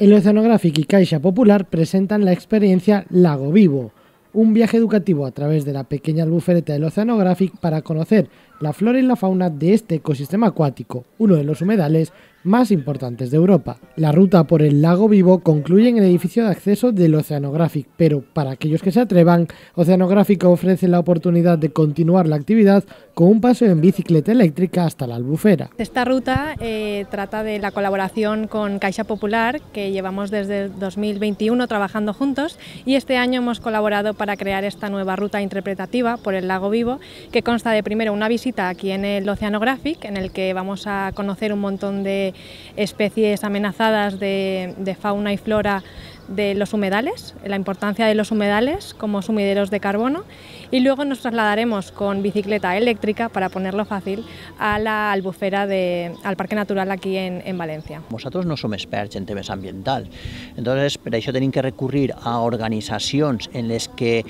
El Oceanographic y Caixa Popular presentan la experiencia Lago Vivo, un viaje educativo a través de la pequeña albufereta del Oceanographic para conocer la flora y la fauna de este ecosistema acuático, uno de los humedales más importantes de Europa. La ruta por el lago vivo concluye en el edificio de acceso del Oceanographic, pero para aquellos que se atrevan, Oceanographic ofrece la oportunidad de continuar la actividad con un paseo en bicicleta eléctrica hasta la albufera. Esta ruta eh, trata de la colaboración con Caixa Popular, que llevamos desde 2021 trabajando juntos, y este año hemos colaborado para crear esta nueva ruta interpretativa por el lago vivo, que consta de primero una visita aquí en el Oceanographic, en el que vamos a conocer un montón de especies amenazadas de, fauna y flora de los humedales, la importancia de los humedales como sumideros de carbono y luego nos trasladaremos con bicicleta eléctrica, para ponerlo fácil, a la albufera de, al Parque Natural aquí en, Valencia. Nosotros no somos expertos en temas ambientales, entonces para eso tienen que recurrir a organizaciones en las que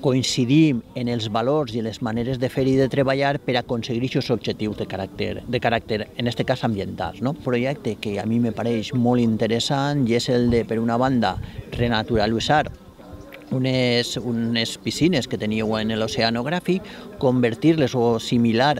coincidim en els valors i les maneres de fer i de treballar per aconseguir aquests objectius de caràcter, de caràcter en aquest cas ambientals. No? projecte que a mi me pareix molt interessant i és el de, per una banda, renaturalitzar unes, unes piscines que teníeu en l'oceanogràfic, convertir-les o similar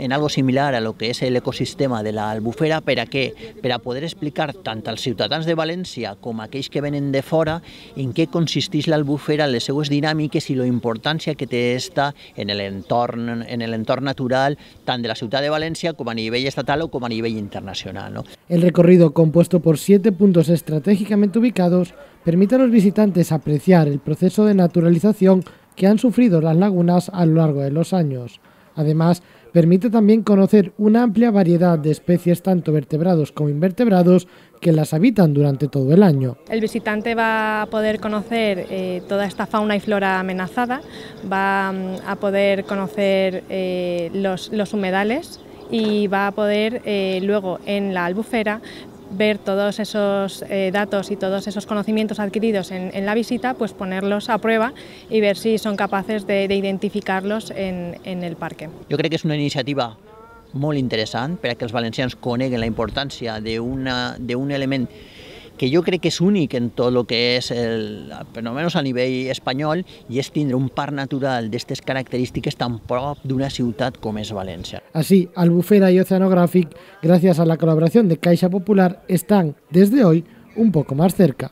en algo similar a lo que es el ecosistema de la albufera ...para qué, para poder explicar tanto al ciudadanos de Valencia... ...como a aquellos que venen de fora en qué què la albufera, les seues dinàmiques ...y la importancia que te esta en el en natural ...tanto de la ciudad de Valencia... ...como a nivel estatal o como a nivel internacional. El recorrido compuesto por siete puntos estratégicamente ubicados permite a los visitantes apreciar el proceso de naturalización que han sufrido las lagunas a lo largo de los años. Además, Permite también conocer una amplia variedad de especies, tanto vertebrados como invertebrados, que las habitan durante todo el año. El visitante va a poder conocer eh, toda esta fauna y flora amenazada, va mm, a poder conocer eh, los, humedales y va a poder eh, luego en la albufera ver todos esos eh, datos y todos esos conocimientos adquiridos en, la visita, pues ponerlos a prueba y ver si son capaces de, identificarlos en, el parque. Yo creo que es una iniciativa muy interesante para que los valencianos coneguen la importancia de un elemento que yo creo que es único en todo lo que es, el, menos a nivel español, y es tener un par natural de estas características tan de una ciudad como es Valencia. Así, Albufera y Oceanographic, gracias a la colaboración de Caixa Popular, están, desde hoy, un poco más cerca.